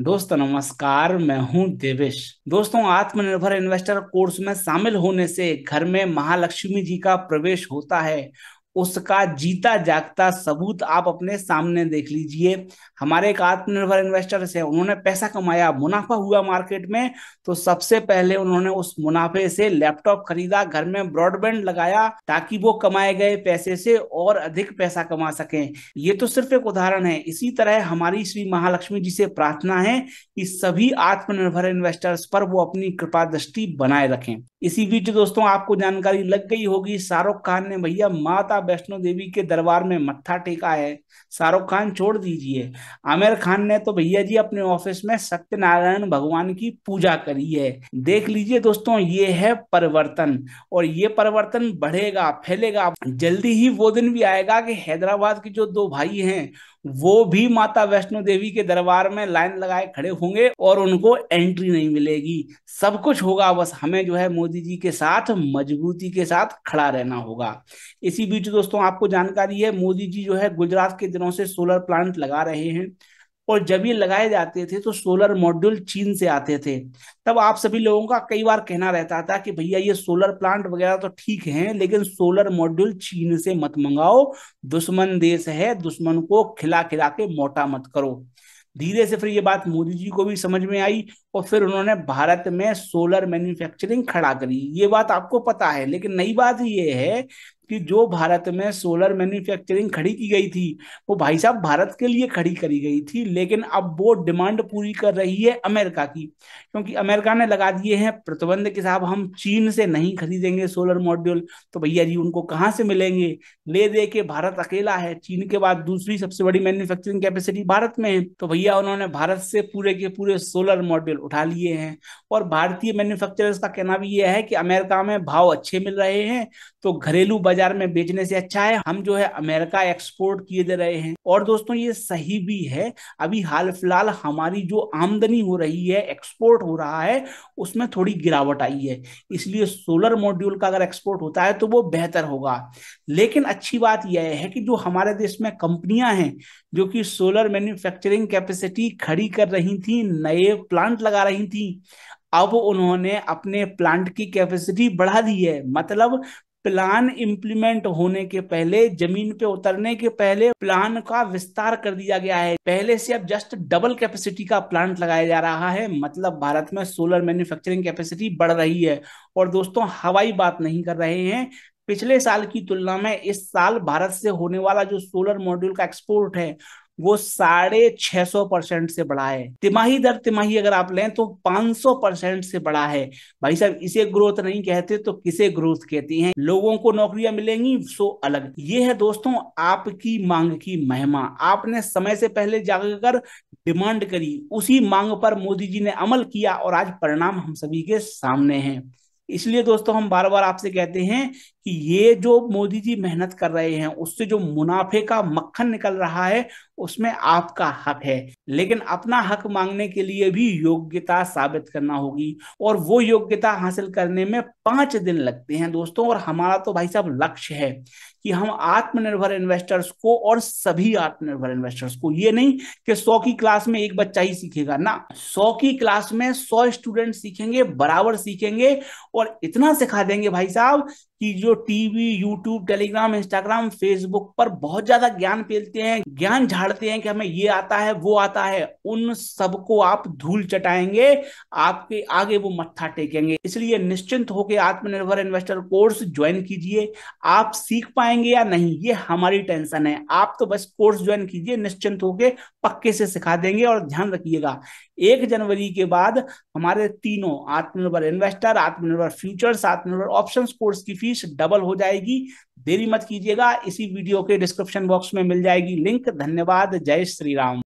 दोस्तों नमस्कार मैं हूं देवेश दोस्तों आत्मनिर्भर इन्वेस्टर कोर्स में शामिल होने से घर में महालक्ष्मी जी का प्रवेश होता है उसका जीता जागता सबूत आप अपने सामने देख लीजिए हमारे एक आत्मनिर्भर इन्वेस्टर्स है उन्होंने पैसा कमाया मुनाफा हुआ मार्केट में तो सबसे पहले उन्होंने उस मुनाफे से लैपटॉप खरीदा घर में ब्रॉडबैंड लगाया ताकि वो कमाए गए पैसे से और अधिक पैसा कमा सके ये तो सिर्फ एक उदाहरण है इसी तरह हमारी श्री महालक्ष्मी जी से प्रार्थना है कि सभी आत्मनिर्भर इन्वेस्टर्स पर वो अपनी कृपा दृष्टि बनाए रखें इसी बीच दोस्तों आपको जानकारी लग गई होगी शाहरुख खान ने भैया माता वैष्णो देवी के दरबार में मत्था टेका है शाहरुख खान छोड़ दीजिए आमिर खान ने तो भैया जी अपने ऑफिस में सत्यनारायण भगवान की पूजा करी है देख लीजिए दोस्तों ये है परिवर्तन और ये परिवर्तन बढ़ेगा फैलेगा जल्दी ही वो दिन भी आएगा कि हैदराबाद के जो दो भाई हैं वो भी माता वैष्णो देवी के दरबार में लाइन लगाए खड़े होंगे और उनको एंट्री नहीं मिलेगी सब कुछ होगा बस हमें जो है मोदी जी के साथ मजबूती के साथ खड़ा रहना होगा इसी बीच दोस्तों आपको जानकारी है मोदी जी जो है गुजरात के दिनों से सोलर प्लांट लगा रहे हैं और जब ये लगाए जाते थे तो सोलर मॉड्यूल चीन से आते थे तब आप सभी लोगों का कई बार कहना रहता था कि भैया ये सोलर प्लांट वगैरह तो ठीक है लेकिन सोलर मॉड्यूल चीन से मत मंगाओ दुश्मन देश है दुश्मन को खिला खिला के मोटा मत करो धीरे से फिर ये बात मोदी जी को भी समझ में आई और फिर उन्होंने भारत में सोलर मैन्युफैक्चरिंग खड़ा करी ये बात आपको पता है लेकिन नई बात ये है कि जो भारत में सोलर मैन्युफैक्चरिंग खड़ी की गई थी वो भाई साहब भारत के लिए खड़ी करी गई थी लेकिन अब वो डिमांड पूरी कर रही है अमेरिका की क्योंकि अमेरिका ने लगा दिए हैं प्रतिबंध के साहब हम चीन से नहीं खरीदेंगे सोलर मॉड्यूल तो भैया जी उनको कहाँ से मिलेंगे ले दे के भारत अकेला है चीन के बाद दूसरी सबसे बड़ी मैन्युफैक्चरिंग कैपेसिटी भारत में है तो भैया उन्होंने भारत से पूरे के पूरे सोलर मॉड्यूल उठा लिए हैं और भारतीय मैन्युफैक्चरर्स का कहना भी यह है कि अमेरिका में भाव अच्छे मिल रहे हैं तो घरेलू बाजार बाजार में बेचने से अच्छा है हम जो है अमेरिका एक्सपोर्ट किए दे रहे हैं और दोस्तों ये सही भी है अभी हाल फिलहाल हमारी जो आमदनी हो रही है एक्सपोर्ट हो रहा है उसमें थोड़ी गिरावट आई है इसलिए सोलर मॉड्यूल का अगर एक्सपोर्ट होता है तो वो बेहतर होगा लेकिन अच्छी बात यह है कि जो हमारे देश में कंपनियां हैं जो कि सोलर मैन्युफैक्चरिंग कैपेसिटी खड़ी कर रही थी नए प्लांट लगा रही थी अब उन्होंने अपने प्लांट की कैपेसिटी बढ़ा दी है मतलब प्लान इंप्लीमेंट होने के पहले जमीन पे उतरने के पहले प्लान का विस्तार कर दिया गया है पहले से अब जस्ट डबल कैपेसिटी का प्लांट लगाया जा रहा है मतलब भारत में सोलर मैन्युफैक्चरिंग कैपेसिटी बढ़ रही है और दोस्तों हवाई बात नहीं कर रहे हैं पिछले साल की तुलना में इस साल भारत से होने वाला जो सोलर मॉड्यूल का एक्सपोर्ट है वो साढ़े छह सौ परसेंट से बढ़ा है तिमाही दर तिमाही अगर आप लें तो पांच सौ परसेंट से बढ़ा है भाई साहब इसे ग्रोथ नहीं कहते तो किसे ग्रोथ कहती हैं लोगों को नौकरियां मिलेंगी सो अलग ये है दोस्तों आपकी मांग की महिमा आपने समय से पहले जाकर डिमांड करी उसी मांग पर मोदी जी ने अमल किया और आज परिणाम हम सभी के सामने हैं इसलिए दोस्तों हम बार बार आपसे कहते हैं कि ये जो मोदी जी मेहनत कर रहे हैं उससे जो मुनाफे का मक्खन निकल रहा है उसमें आपका हक है लेकिन अपना हक मांगने के लिए भी योग्यता साबित करना होगी और वो योग्यता हासिल करने में पांच दिन लगते हैं दोस्तों और हमारा तो भाई साहब लक्ष्य है कि हम आत्मनिर्भर इन्वेस्टर्स को और सभी आत्मनिर्भर इन्वेस्टर्स को ये नहीं कि सौ की क्लास में एक बच्चा ही सीखेगा ना सौ की क्लास में सौ स्टूडेंट सीखेंगे बराबर सीखेंगे और इतना सिखा देंगे भाई साहब कि जो TV YouTube Telegram Instagram Facebook पर बहुत ज्यादा ज्ञान पेलते हैं ज्ञान झाड़ते हैं कि हमें ये आता है वो आता है उन सबको आप धूल चटाएंगे आपके आगे वो मत्था टेकेंगे इसलिए निश्चिंत होकर आत्मनिर्भर इन्वेस्टर कोर्स ज्वाइन कीजिए आप सीख पाएंगे या नहीं ये हमारी टेंशन है आप तो बस कोर्स ज्वाइन कीजिए निश्चिंत होकर पक्के से सिखा देंगे और ध्यान रखिएगा एक जनवरी के बाद हमारे तीनों आत्मनिर्भर इन्वेस्टर आत्मनिर्भर फ्यूचर्स आत्मनिर्भर ऑप्शन कोर्स की फीस फीस डबल हो जाएगी देरी मत कीजिएगा इसी वीडियो के डिस्क्रिप्शन बॉक्स में मिल जाएगी लिंक धन्यवाद जय श्री राम